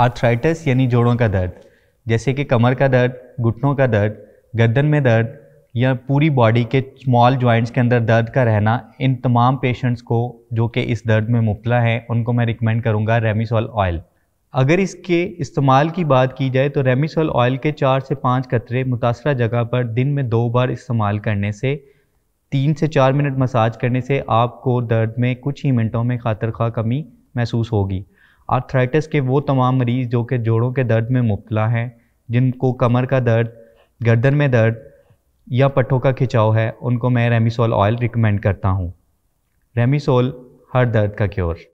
arthritis यानी जोड़ों का दर्द जैसे कि कमर का दर्द घुटनों का दर्द गर्दन में दर्द या पूरी बॉडी के स्मॉल जॉइंट्स के अंदर दर्द का रहना इन तमाम पेशेंट्स को जो कि इस दर्द में मुबला हैं उनको मैं रिकमेंड करूँगा रेमिसोल ऑयल अगर इसके इस्तेमाल की बात की जाए तो रेमिसोल ऑयल के चार से पाँच कतरे मुतासर जगह पर दिन में दो बार इस्तेमाल करने से तीन से चार मिनट मसाज करने से आपको दर्द में कुछ ही मिनटों में खातर खा कमी महसूस होगी आर्थराइटिस के वो तमाम मरीज़ जो कि जोड़ों के दर्द में मुबला हैं जिनको कमर का दर्द गर्दन में दर्द या पट्ठों का खिंचाव है उनको मैं रेमिसोल ऑयल रिकमेंड करता हूँ रेमिसोल हर दर्द का क्योर